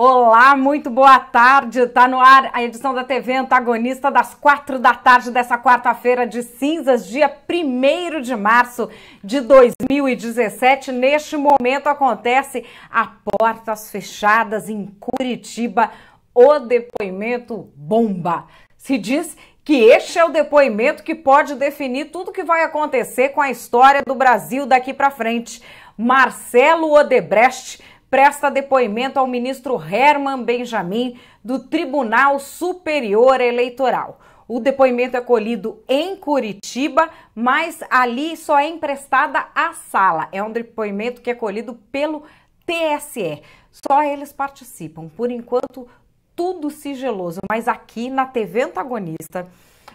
Olá, muito boa tarde. Tá no ar a edição da TV Antagonista das quatro da tarde dessa quarta-feira de cinzas, dia 1 de março de 2017. Neste momento acontece a portas fechadas em Curitiba. O depoimento bomba. Se diz que este é o depoimento que pode definir tudo que vai acontecer com a história do Brasil daqui para frente. Marcelo Odebrecht presta depoimento ao ministro Herman Benjamin do Tribunal Superior Eleitoral. O depoimento é colhido em Curitiba, mas ali só é emprestada a sala. É um depoimento que é colhido pelo TSE. Só eles participam. Por enquanto, tudo sigiloso, mas aqui na TV Antagonista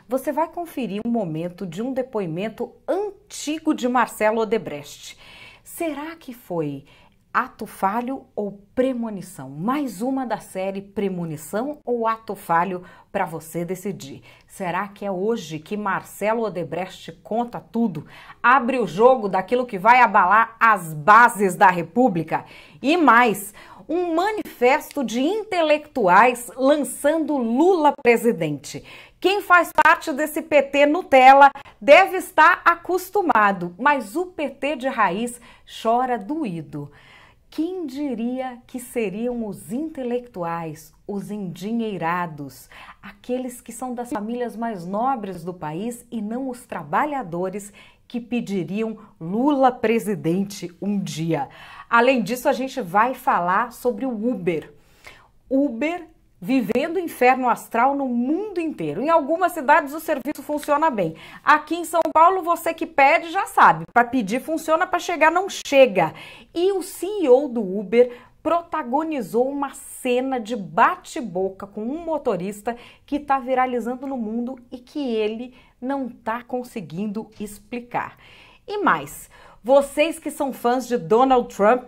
você vai conferir um momento de um depoimento antigo de Marcelo Odebrecht. Será que foi Ato falho ou premonição? Mais uma da série Premonição ou Ato falho para você decidir. Será que é hoje que Marcelo Odebrecht conta tudo? Abre o jogo daquilo que vai abalar as bases da República? E mais, um manifesto de intelectuais lançando Lula presidente. Quem faz parte desse PT Nutella deve estar acostumado, mas o PT de raiz chora doído. Quem diria que seriam os intelectuais, os endinheirados, aqueles que são das famílias mais nobres do país e não os trabalhadores que pediriam Lula presidente um dia? Além disso, a gente vai falar sobre o Uber. Uber vivendo inferno astral no mundo inteiro. Em algumas cidades o serviço funciona bem. Aqui em São Paulo, você que pede já sabe, para pedir funciona, para chegar não chega. E o CEO do Uber protagonizou uma cena de bate-boca com um motorista que está viralizando no mundo e que ele não está conseguindo explicar. E mais, vocês que são fãs de Donald Trump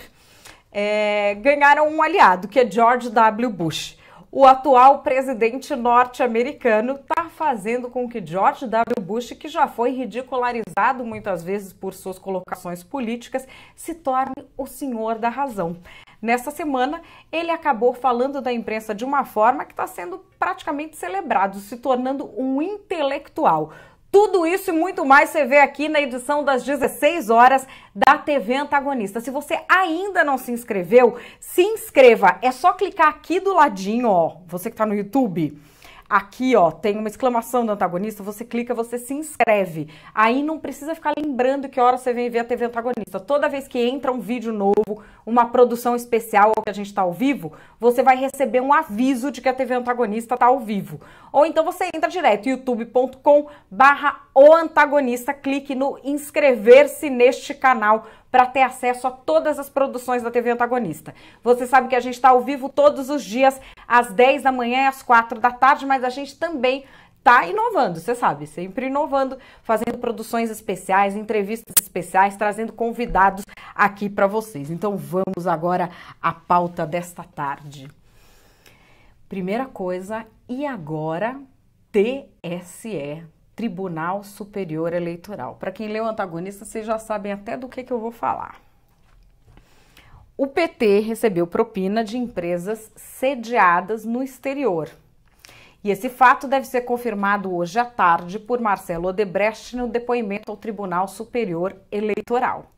é, ganharam um aliado, que é George W. Bush o atual presidente norte-americano está fazendo com que George W. Bush, que já foi ridicularizado muitas vezes por suas colocações políticas, se torne o senhor da razão. Nesta semana, ele acabou falando da imprensa de uma forma que está sendo praticamente celebrado, se tornando um intelectual. Tudo isso e muito mais você vê aqui na edição das 16 horas da TV Antagonista. Se você ainda não se inscreveu, se inscreva. É só clicar aqui do ladinho, ó. Você que está no YouTube Aqui, ó, tem uma exclamação do antagonista, você clica, você se inscreve. Aí não precisa ficar lembrando que hora você vem ver a TV antagonista. Toda vez que entra um vídeo novo, uma produção especial ou que a gente está ao vivo, você vai receber um aviso de que a TV antagonista está ao vivo. Ou então você entra direto youtube.com/barra o antagonista, clique no inscrever-se neste canal para ter acesso a todas as produções da TV Antagonista. Você sabe que a gente está ao vivo todos os dias, às 10 da manhã e às 4 da tarde, mas a gente também tá inovando, você sabe, sempre inovando, fazendo produções especiais, entrevistas especiais, trazendo convidados aqui para vocês. Então vamos agora à pauta desta tarde. Primeira coisa, e agora TSE Tribunal Superior Eleitoral. Para quem leu o antagonista, vocês já sabem até do que, que eu vou falar. O PT recebeu propina de empresas sediadas no exterior. E esse fato deve ser confirmado hoje à tarde por Marcelo Odebrecht no depoimento ao Tribunal Superior Eleitoral.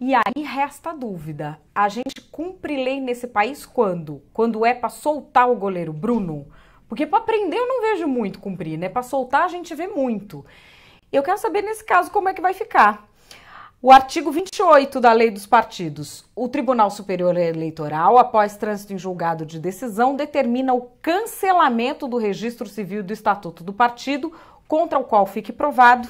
E aí resta a dúvida: a gente cumpre lei nesse país quando? Quando é para soltar o goleiro Bruno? Porque para aprender eu não vejo muito cumprir, né? Para soltar a gente vê muito. Eu quero saber nesse caso como é que vai ficar. O artigo 28 da Lei dos Partidos. O Tribunal Superior Eleitoral, após trânsito em julgado de decisão, determina o cancelamento do registro civil do Estatuto do Partido, contra o qual fique provado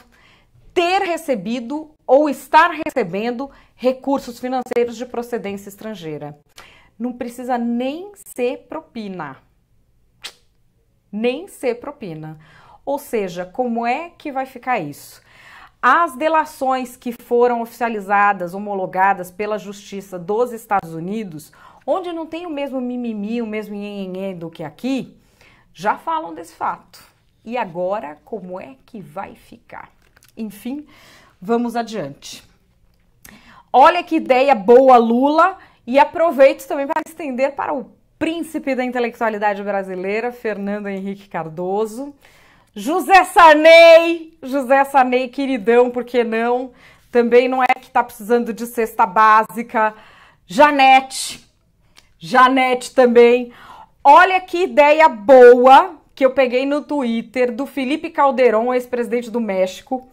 ter recebido ou estar recebendo recursos financeiros de procedência estrangeira. Não precisa nem ser propina nem ser propina. Ou seja, como é que vai ficar isso? As delações que foram oficializadas, homologadas pela Justiça dos Estados Unidos, onde não tem o mesmo mimimi, o mesmo nhenhenhen do que aqui, já falam desse fato. E agora, como é que vai ficar? Enfim, vamos adiante. Olha que ideia boa, Lula, e aproveito também para estender para o príncipe da intelectualidade brasileira, Fernando Henrique Cardoso. José Sarney, José Sarney, queridão, por que não? Também não é que tá precisando de cesta básica. Janete, Janete também. Olha que ideia boa que eu peguei no Twitter do Felipe Calderon, ex-presidente do México.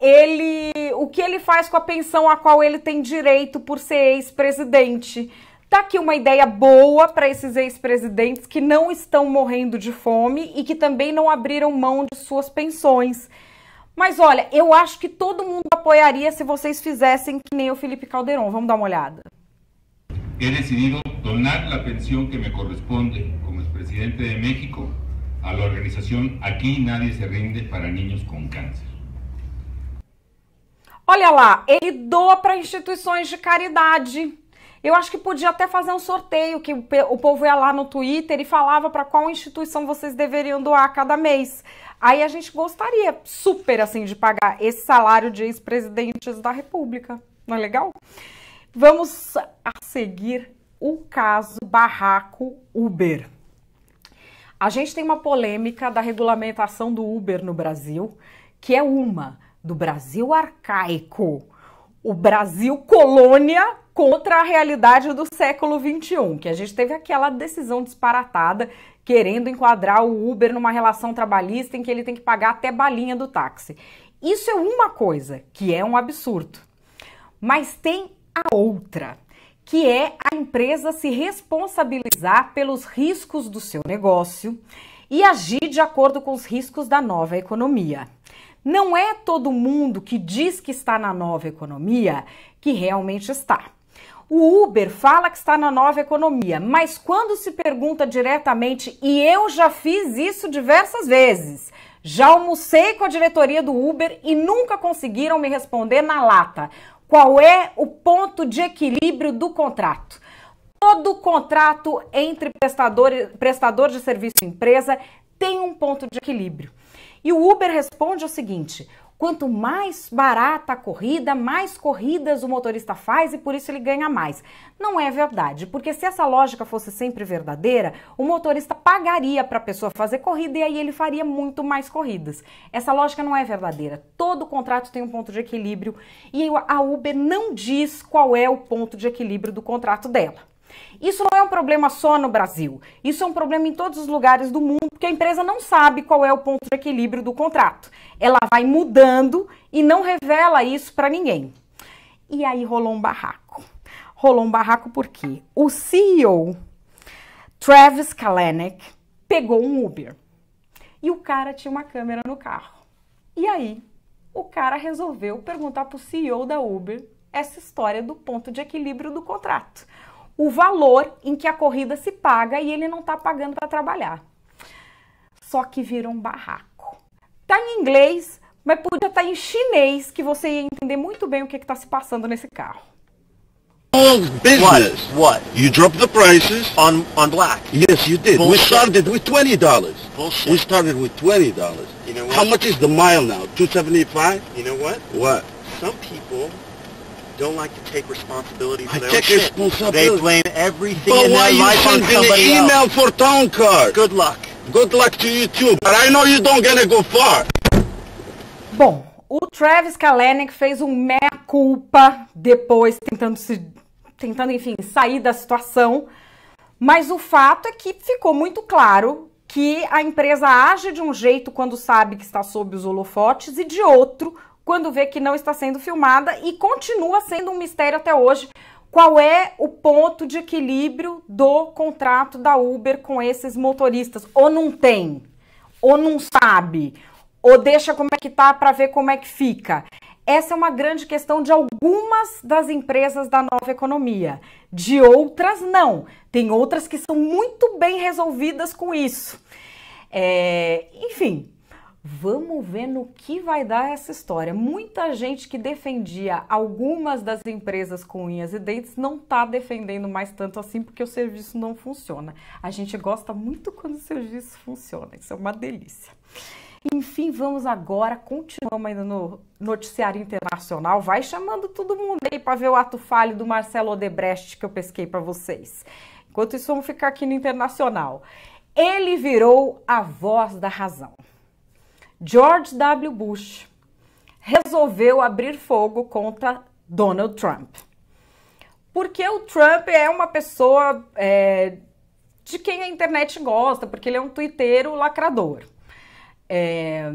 Ele, o que ele faz com a pensão a qual ele tem direito por ser ex-presidente? Tá aqui uma ideia boa para esses ex-presidentes que não estão morrendo de fome e que também não abriram mão de suas pensões. Mas olha, eu acho que todo mundo apoiaria se vocês fizessem que nem o Felipe Caldeirão. Vamos dar uma olhada. He decidido donar la pensión que me corresponde como presidente de México a la organización Aquí Nadie Se Rinde para Niños con Cáncer. Olha lá, ele doa para instituições de caridade. Eu acho que podia até fazer um sorteio que o povo ia lá no Twitter e falava para qual instituição vocês deveriam doar cada mês. Aí a gente gostaria super assim de pagar esse salário de ex-presidentes da República. Não é legal? Vamos a seguir o caso barraco Uber. A gente tem uma polêmica da regulamentação do Uber no Brasil, que é uma do Brasil arcaico o Brasil colônia contra a realidade do século XXI, que a gente teve aquela decisão disparatada querendo enquadrar o Uber numa relação trabalhista em que ele tem que pagar até balinha do táxi. Isso é uma coisa que é um absurdo. Mas tem a outra, que é a empresa se responsabilizar pelos riscos do seu negócio e agir de acordo com os riscos da nova economia. Não é todo mundo que diz que está na nova economia que realmente está. O Uber fala que está na nova economia, mas quando se pergunta diretamente, e eu já fiz isso diversas vezes, já almocei com a diretoria do Uber e nunca conseguiram me responder na lata. Qual é o ponto de equilíbrio do contrato? Todo contrato entre prestador, prestador de serviço e empresa tem um ponto de equilíbrio. E o Uber responde o seguinte: quanto mais barata a corrida, mais corridas o motorista faz e por isso ele ganha mais. Não é verdade, porque se essa lógica fosse sempre verdadeira, o motorista pagaria para a pessoa fazer corrida e aí ele faria muito mais corridas. Essa lógica não é verdadeira. Todo contrato tem um ponto de equilíbrio e a Uber não diz qual é o ponto de equilíbrio do contrato dela. Isso não é um problema só no Brasil, isso é um problema em todos os lugares do mundo, porque a empresa não sabe qual é o ponto de equilíbrio do contrato. Ela vai mudando e não revela isso para ninguém. E aí rolou um barraco. Rolou um barraco porque o CEO, Travis Kalanick, pegou um Uber e o cara tinha uma câmera no carro. E aí o cara resolveu perguntar para o CEO da Uber essa história do ponto de equilíbrio do contrato o valor em que a corrida se paga e ele não está pagando para trabalhar. Só que vira um barraco. Tá em inglês, mas podia estar tá em chinês que você ia entender muito bem o que está se passando nesse carro. All business. What? What? You dropped the prices on on black. Yes, you did. Bullshit. We started with twenty dollars. Bullshit. We started with twenty dollars. You know what? How much is the mile now? Two seventy-five. You know what? What? Some people don't like to take responsibility for I their take shit. Responsibility. They blame everything but in their life on somebody email else. for town car? Good luck. Good luck to you too, but I know you don't gonna go far. Bom, o Travis Kalanick fez um mea culpa depois tentando se tentando, enfim, sair da situação. Mas o fato é que ficou muito claro que a empresa age de um jeito quando sabe que está sob os holofotes e de outro quando vê que não está sendo filmada e continua sendo um mistério até hoje. Qual é o ponto de equilíbrio do contrato da Uber com esses motoristas? Ou não tem, ou não sabe, ou deixa como é que tá para ver como é que fica. Essa é uma grande questão de algumas das empresas da nova economia. De outras, não. Tem outras que são muito bem resolvidas com isso. É, enfim, Vamos ver no que vai dar essa história. Muita gente que defendia algumas das empresas com unhas e dentes não está defendendo mais tanto assim porque o serviço não funciona. A gente gosta muito quando o serviço funciona, isso é uma delícia. Enfim, vamos agora, continuamos ainda no noticiário internacional. Vai chamando todo mundo aí para ver o ato falho do Marcelo Odebrecht que eu pesquei para vocês. Enquanto isso, vamos ficar aqui no internacional. Ele virou a voz da razão. George W. Bush resolveu abrir fogo contra Donald Trump. Porque o Trump é uma pessoa é, de quem a internet gosta, porque ele é um twitteiro lacrador. É,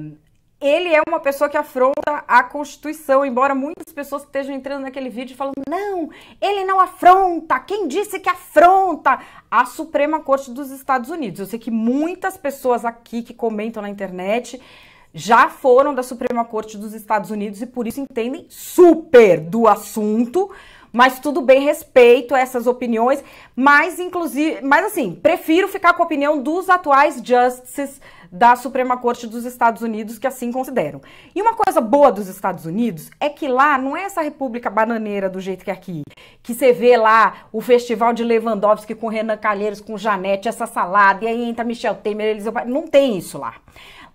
ele é uma pessoa que afronta a Constituição, embora muitas pessoas estejam entrando naquele vídeo falando: não, ele não afronta, quem disse que afronta? A Suprema Corte dos Estados Unidos. Eu sei que muitas pessoas aqui que comentam na internet já foram da Suprema Corte dos Estados Unidos e por isso entendem super do assunto, mas tudo bem, respeito essas opiniões, mas inclusive, mas assim, prefiro ficar com a opinião dos atuais justices da Suprema Corte dos Estados Unidos que assim consideram. E uma coisa boa dos Estados Unidos é que lá não é essa república bananeira do jeito que é aqui, que você vê lá o festival de Lewandowski com Renan Calheiros, com Janete, essa salada, e aí entra Michel Temer, eles não tem isso lá.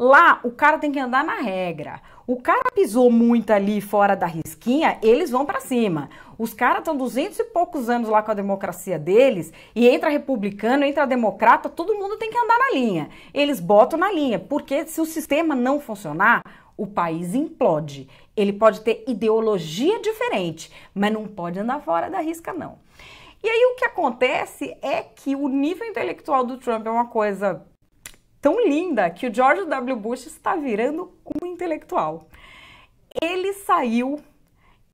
Lá, o cara tem que andar na regra. O cara pisou muito ali fora da risquinha, eles vão para cima. Os caras estão duzentos e poucos anos lá com a democracia deles, e entra republicano, entra democrata, todo mundo tem que andar na linha. Eles botam na linha, porque se o sistema não funcionar, o país implode. Ele pode ter ideologia diferente, mas não pode andar fora da risca, não. E aí o que acontece é que o nível intelectual do Trump é uma coisa tão linda que o George W. Bush está virando um intelectual. Ele saiu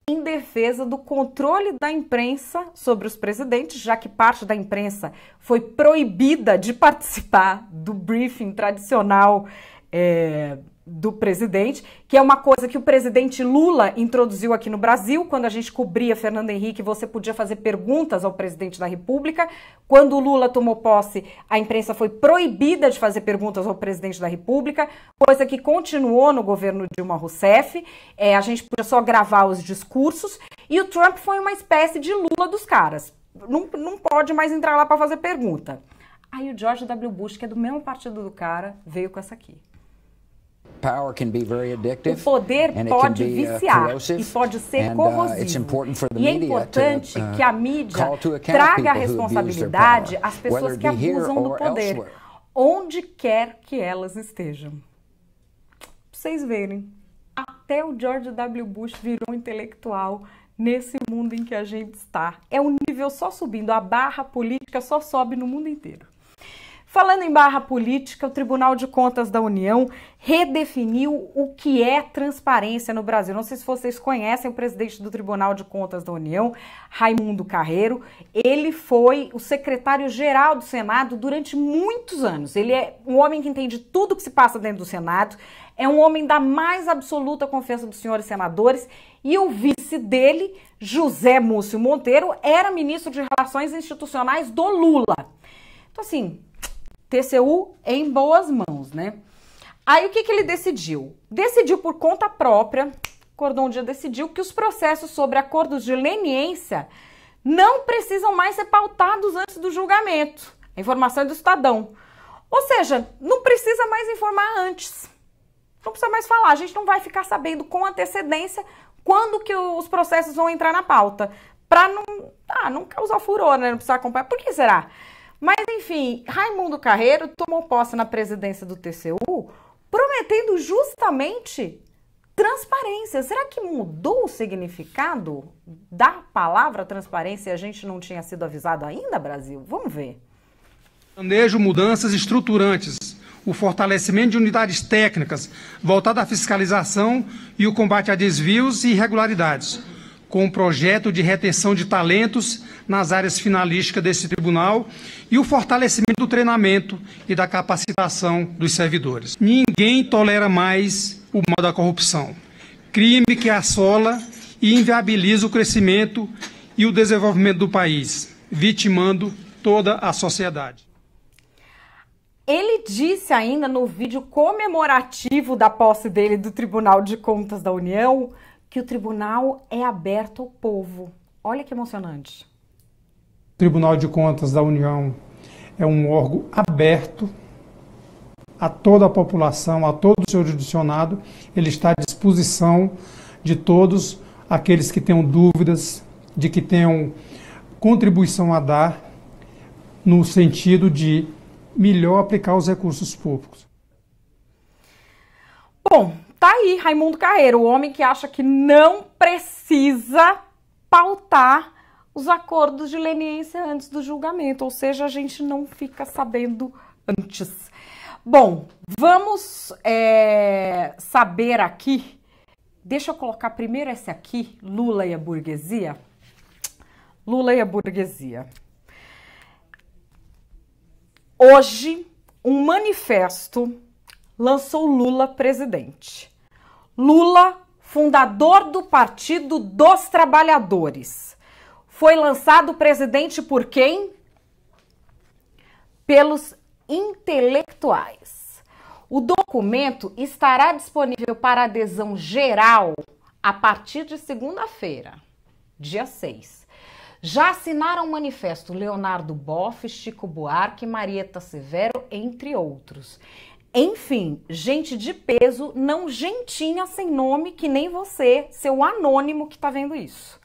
em defesa do controle da imprensa sobre os presidentes, já que parte da imprensa foi proibida de participar do briefing tradicional. É do presidente, que é uma coisa que o presidente Lula introduziu aqui no Brasil. Quando a gente cobria Fernando Henrique, você podia fazer perguntas ao presidente da República. Quando o Lula tomou posse, a imprensa foi proibida de fazer perguntas ao presidente da República, coisa que continuou no governo Dilma Rousseff. É, a gente podia só gravar os discursos. E o Trump foi uma espécie de Lula dos caras. Não, não pode mais entrar lá para fazer pergunta. Aí o George W. Bush, que é do mesmo partido do cara, veio com essa aqui power can be very addictive. O poder pode be, uh, viciar e pode ser corrosivo. And, uh, e é importante to, uh, que a mídia traga a responsabilidade às pessoas que abusam do poder, elsewhere. onde quer que elas estejam. Pra vocês verem, até o George W. Bush virou intelectual nesse mundo em que a gente está. É um nível só subindo, a barra política só sobe no mundo inteiro. Falando em barra política, o Tribunal de Contas da União redefiniu o que é transparência no Brasil. Não sei se vocês conhecem o presidente do Tribunal de Contas da União, Raimundo Carreiro. Ele foi o secretário-geral do Senado durante muitos anos. Ele é um homem que entende tudo que se passa dentro do Senado, é um homem da mais absoluta confiança dos senhores senadores e o vice dele, José Múcio Monteiro, era ministro de Relações Institucionais do Lula. Então, assim, TCU em boas mãos, né? Aí o que, que ele decidiu? Decidiu por conta própria, Cordon Dia decidiu que os processos sobre acordos de leniência não precisam mais ser pautados antes do julgamento. A informação é do Estadão. Ou seja, não precisa mais informar antes. Não precisa mais falar. A gente não vai ficar sabendo com antecedência quando que os processos vão entrar na pauta. Para não, ah, não causar furor, né? Não precisar acompanhar. Por que será? Mas, enfim, Raimundo Carreiro tomou posse na presidência do TCU prometendo justamente transparência. Será que mudou o significado da palavra transparência e a gente não tinha sido avisado ainda, Brasil? Vamos ver. Planejo mudanças estruturantes, o fortalecimento de unidades técnicas voltadas à fiscalização e o combate a desvios e irregularidades com o projeto de retenção de talentos nas áreas finalísticas desse tribunal e o fortalecimento do treinamento e da capacitação dos servidores. Ninguém tolera mais o mal da corrupção, crime que assola e inviabiliza o crescimento e o desenvolvimento do país, vitimando toda a sociedade. Ele disse ainda no vídeo comemorativo da posse dele do Tribunal de Contas da União que o tribunal é aberto ao povo. Olha que emocionante. O Tribunal de Contas da União é um órgão aberto a toda a população, a todo o seu judicionado. Ele está à disposição de todos aqueles que tenham dúvidas, de que tenham contribuição a dar no sentido de melhor aplicar os recursos públicos. Bom, Tá aí Raimundo Carreiro, o homem que acha que não precisa pautar os acordos de leniência antes do julgamento, ou seja, a gente não fica sabendo antes. Bom, vamos é, saber aqui. Deixa eu colocar primeiro esse aqui, Lula e a burguesia. Lula e a burguesia. Hoje, um manifesto lançou Lula presidente. Lula, fundador do Partido dos Trabalhadores. Foi lançado presidente por quem? Pelos intelectuais. O documento estará disponível para adesão geral a partir de segunda-feira, dia 6. Já assinaram o manifesto Leonardo Boff, Chico Buarque, Marieta Severo, entre outros. Enfim, gente de peso, não gentinha sem nome que nem você, seu anônimo que tá vendo isso.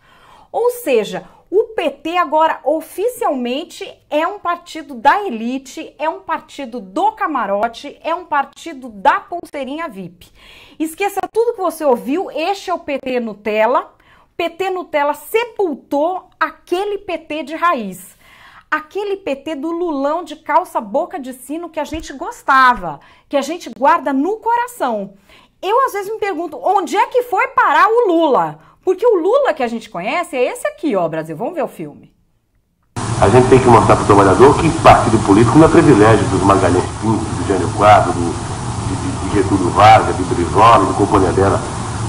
Ou seja, o PT agora oficialmente é um partido da elite, é um partido do camarote, é um partido da pulseirinha VIP. Esqueça tudo que você ouviu, este é o PT Nutella. PT Nutella sepultou aquele PT de raiz aquele PT do Lulão de calça boca de sino que a gente gostava, que a gente guarda no coração. Eu às vezes me pergunto, onde é que foi parar o Lula? Porque o Lula que a gente conhece é esse aqui, ó, Brasil. Vamos ver o filme. A gente tem que mostrar para o trabalhador que partido político não é privilégio dos Magalhães Pinto, do Jânio Quadro, do, de, de Getúlio Vargas, de Brizola, do companhia dela.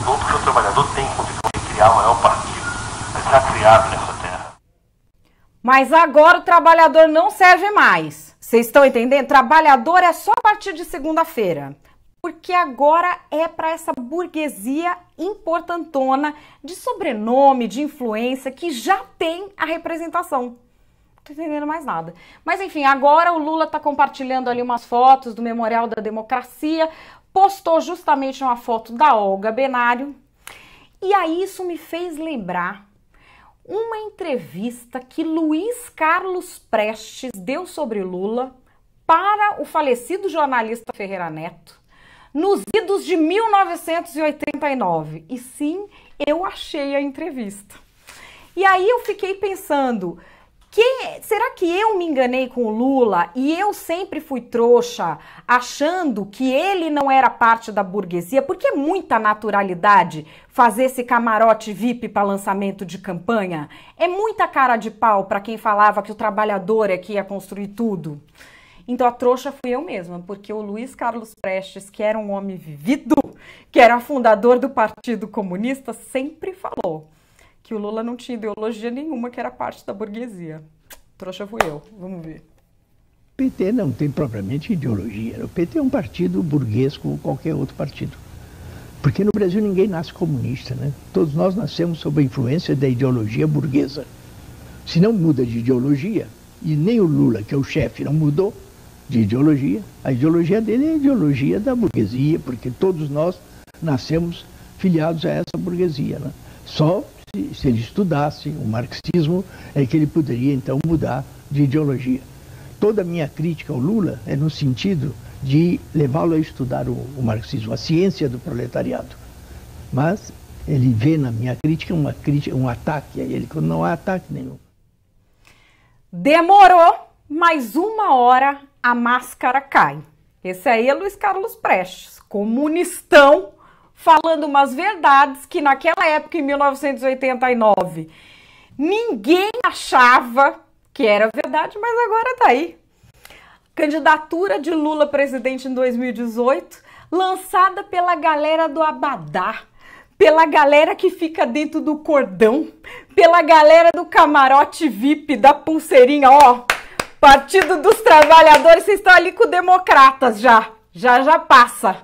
Todo que o trabalhador tem condição de criar o maior partido. Está é criado nessa mas agora o trabalhador não serve mais. Vocês estão entendendo? Trabalhador é só a partir de segunda-feira. Porque agora é para essa burguesia importantona de sobrenome, de influência, que já tem a representação. Não tô entendendo mais nada. Mas enfim, agora o Lula tá compartilhando ali umas fotos do Memorial da Democracia, postou justamente uma foto da Olga Benário. E aí isso me fez lembrar uma entrevista que Luiz Carlos Prestes deu sobre Lula para o falecido jornalista Ferreira Neto nos idos de 1989. E sim, eu achei a entrevista. E aí eu fiquei pensando, que será que eu me enganei com o Lula e eu sempre fui trouxa achando que ele não era parte da burguesia? Porque é muita naturalidade fazer esse camarote VIP para lançamento de campanha. É muita cara de pau para quem falava que o trabalhador é que ia construir tudo. Então a trouxa fui eu mesma, porque o Luiz Carlos Prestes, que era um homem vivido, que era fundador do Partido Comunista, sempre falou: que o Lula não tinha ideologia nenhuma, que era parte da burguesia. Trouxa fui eu. Vamos ver. O PT não tem propriamente ideologia. O PT é um partido burguês como qualquer outro partido. Porque no Brasil ninguém nasce comunista, né? Todos nós nascemos sob a influência da ideologia burguesa. Se não muda de ideologia, e nem o Lula, que é o chefe, não mudou de ideologia, a ideologia dele é a ideologia da burguesia, porque todos nós nascemos filiados a essa burguesia. Né? Só se ele estudasse o marxismo, é que ele poderia então mudar de ideologia. Toda a minha crítica ao Lula é no sentido de levá-lo a estudar o, o, marxismo, a ciência do proletariado. Mas ele vê na minha crítica, uma crítica um ataque a ele, quando não há ataque nenhum. Demorou, mais uma hora a máscara cai. Esse aí é Luiz Carlos Prestes, comunistão falando umas verdades que naquela época, em 1989, ninguém achava que era verdade, mas agora tá aí. Candidatura de Lula presidente em 2018, lançada pela galera do Abadá, pela galera que fica dentro do cordão, pela galera do camarote VIP, da pulseirinha, ó. Partido dos Trabalhadores, vocês estão ali com democratas já. Já já passa.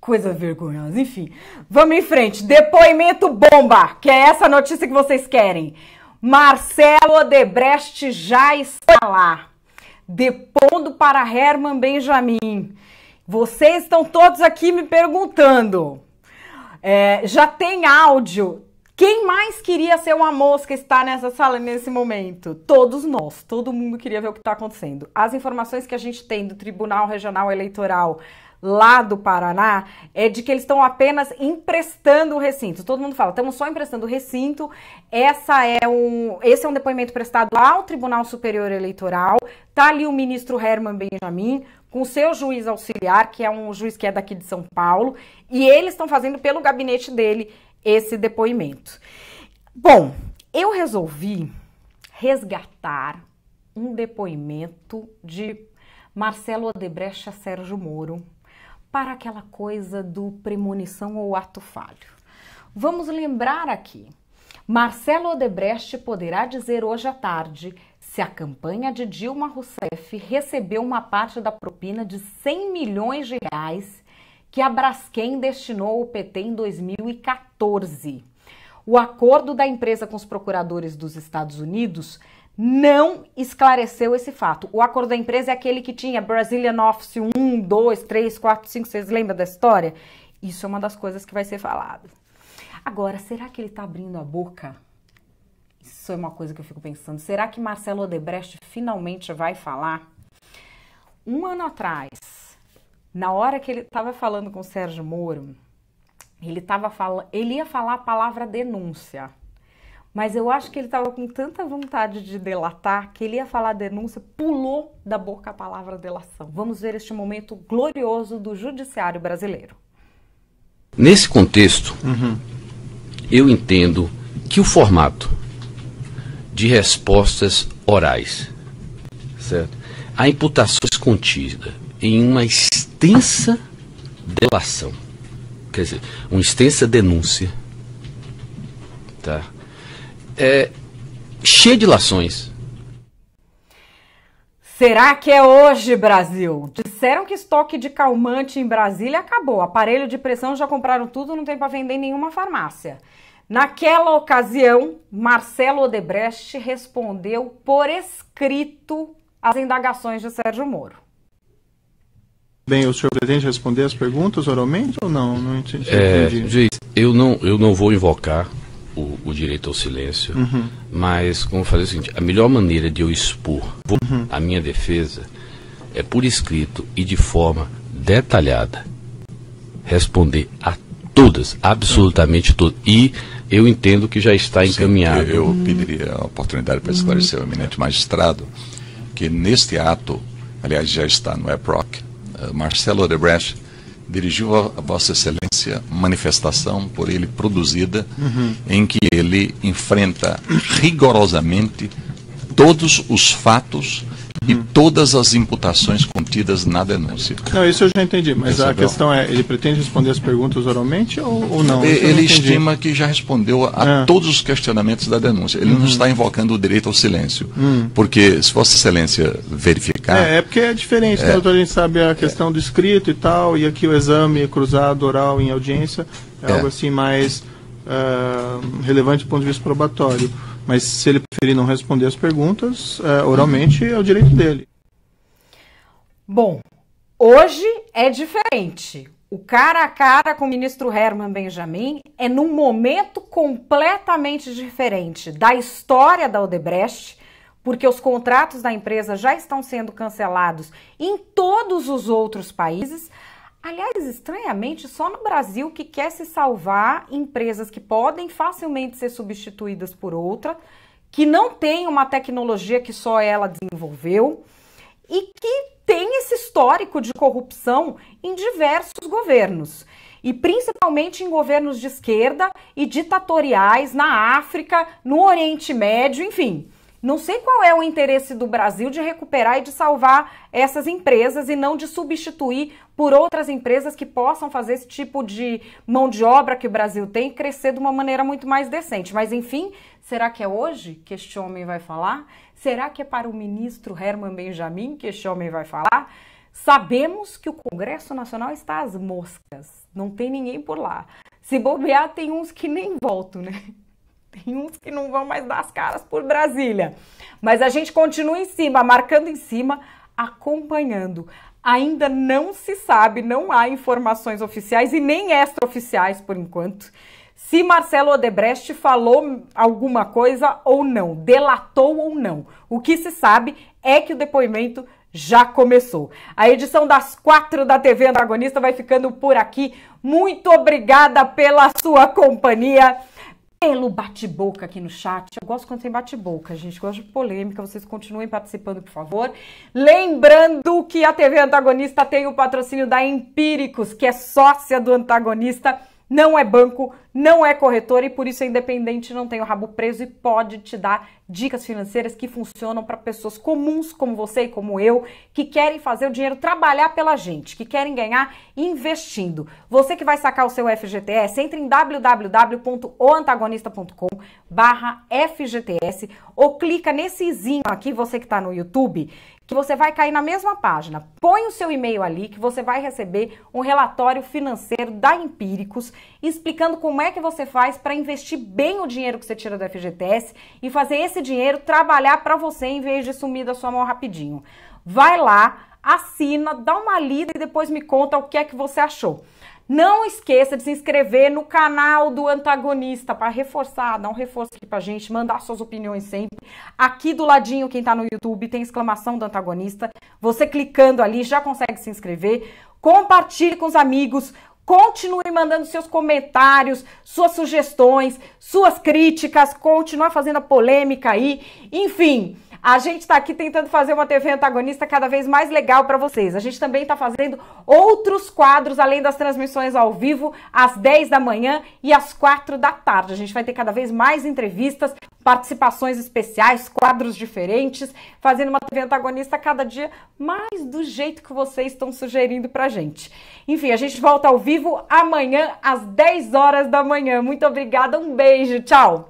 Coisa vergonhosa, enfim. Vamos em frente. Depoimento bomba, que é essa notícia que vocês querem. Marcelo Odebrecht já está lá, depondo para Herman Benjamin. Vocês estão todos aqui me perguntando. É, já tem áudio. Quem mais queria ser uma mosca está nessa sala nesse momento? Todos nós, todo mundo queria ver o que está acontecendo. As informações que a gente tem do Tribunal Regional Eleitoral lá do Paraná é de que eles estão apenas emprestando o recinto. Todo mundo fala, estamos só emprestando o recinto. Essa é um, esse é um depoimento prestado ao Tribunal Superior Eleitoral. Tá ali o ministro Herman Benjamin com seu juiz auxiliar, que é um juiz que é daqui de São Paulo, e eles estão fazendo pelo gabinete dele esse depoimento. Bom, eu resolvi resgatar um depoimento de Marcelo Odebrecht a Sérgio Moro, para aquela coisa do premonição ou ato falho. Vamos lembrar aqui. Marcelo Odebrecht poderá dizer hoje à tarde se a campanha de Dilma Rousseff recebeu uma parte da propina de 100 milhões de reais que a Braskem destinou ao PT em 2014. O acordo da empresa com os procuradores dos Estados Unidos não esclareceu esse fato. O acordo da empresa é aquele que tinha Brazilian Office 1, 2, 3, 4, 5, vocês lembram da história? Isso é uma das coisas que vai ser falada. Agora, será que ele está abrindo a boca? Isso é uma coisa que eu fico pensando. Será que Marcelo Odebrecht finalmente vai falar? Um ano atrás, na hora que ele estava falando com o Sérgio Moro, ele, tava fala... ele ia falar a palavra denúncia. Mas eu acho que ele estava com tanta vontade de delatar que ele ia falar denúncia, pulou da boca a palavra delação. Vamos ver este momento glorioso do judiciário brasileiro. Nesse contexto, uhum. eu entendo que o formato de respostas orais, certo? A imputação escondida em uma extensa delação, quer dizer, uma extensa denúncia, tá? é, cheia de lações. Será que é hoje, Brasil? Disseram que estoque de calmante em Brasília acabou. Aparelho de pressão já compraram tudo, não tem para vender em nenhuma farmácia. Naquela ocasião, Marcelo Odebrecht respondeu por escrito às indagações de Sérgio Moro. Bem, o senhor pretende responder as perguntas oralmente ou não? Não entendi. É, juiz, eu não, eu não vou invocar o, o direito ao silêncio, uhum. mas como fazer é o seguinte: a melhor maneira de eu expor uhum. a minha defesa é por escrito e de forma detalhada responder a todas, absolutamente todas. E eu entendo que já está encaminhado. Sim, eu, pediria a oportunidade para esclarecer o eminente magistrado que neste ato, aliás, já está no EPROC, eh, Marcelo Odebrecht dirigiu a, Vossa Excelência manifestação por ele produzida, uhum. em que ele enfrenta rigorosamente todos os fatos e todas as imputações contidas na denúncia. Não, isso eu já entendi, mas a questão é, ele pretende responder as perguntas oralmente ou, ou não? ele, estima que já respondeu a, ah. todos os questionamentos da denúncia. Ele uhum. não está invocando o direito ao silêncio, uhum. porque se Vossa Excelência verificar... É, é porque é diferente, é, né? doutor, a gente sabe a questão é. do escrito e tal, e aqui o exame é cruzado oral em audiência é, é. algo assim mais uh, relevante do ponto de vista probatório. Mas se ele preferir não responder as perguntas, é, oralmente é o direito dele. Bom, hoje é diferente. O cara a cara com o ministro Herman Benjamin é num momento completamente diferente da história da Odebrecht, porque os contratos da empresa já estão sendo cancelados em todos os outros países. Aliás, estranhamente, só no Brasil que quer se salvar empresas que podem facilmente ser substituídas por outra, que não tem uma tecnologia que só ela desenvolveu e que tem esse histórico de corrupção em diversos governos. E principalmente em governos de esquerda e ditatoriais na África, no Oriente Médio, enfim. Não sei qual é o interesse do Brasil de recuperar e de salvar essas empresas e não de substituir por outras empresas que possam fazer esse tipo de mão de obra que o Brasil tem crescer de uma maneira muito mais decente. Mas enfim, será que é hoje que este homem vai falar? Será que é para o ministro Herman Benjamin que este homem vai falar? Sabemos que o Congresso Nacional está às moscas, não tem ninguém por lá. Se bobear, tem uns que nem voltam, né? Tem uns que não vão mais dar as caras por Brasília. Mas a gente continua em cima, marcando em cima, acompanhando. Ainda não se sabe, não há informações oficiais e nem extraoficiais por enquanto. Se Marcelo Odebrecht falou alguma coisa ou não, delatou ou não. O que se sabe é que o depoimento já começou. A edição das quatro da TV Antagonista vai ficando por aqui. Muito obrigada pela sua companhia pelo bate-boca aqui no chat. Eu gosto quando tem bate-boca, gente. Gosto de polêmica. Vocês continuem participando, por favor. Lembrando que a TV Antagonista tem o patrocínio da Empíricos, que é sócia do antagonista. Não é banco, não é corretora e por isso é independente, não tem o rabo preso e pode te dar dicas financeiras que funcionam para pessoas comuns como você e como eu, que querem fazer o dinheiro trabalhar pela gente, que querem ganhar investindo. Você que vai sacar o seu FGTS, entre em www.oantagonista.com barra FGTS ou clica nesse izinho aqui, você que está no YouTube, que você vai cair na mesma página. Põe o seu e-mail ali que você vai receber um relatório financeiro da Empíricos explicando como como é que você faz para investir bem o dinheiro que você tira do FGTS e fazer esse dinheiro trabalhar para você em vez de sumir da sua mão rapidinho. Vai lá, assina, dá uma lida e depois me conta o que é que você achou. Não esqueça de se inscrever no canal do Antagonista para reforçar, dar um reforço aqui para a gente, mandar suas opiniões sempre. Aqui do ladinho, quem está no YouTube, tem exclamação do antagonista. Você clicando ali já consegue se inscrever. Compartilhe com os amigos, Continue mandando seus comentários, suas sugestões, suas críticas, continue fazendo a polêmica aí. Enfim, a gente está aqui tentando fazer uma TV antagonista cada vez mais legal para vocês. A gente também está fazendo outros quadros, além das transmissões ao vivo, às 10 da manhã e às 4 da tarde. A gente vai ter cada vez mais entrevistas, participações especiais, quadros diferentes, fazendo uma TV antagonista cada dia mais do jeito que vocês estão sugerindo a gente. Enfim, a gente volta ao vivo amanhã às 10 horas da manhã. Muito obrigada, um beijo, tchau!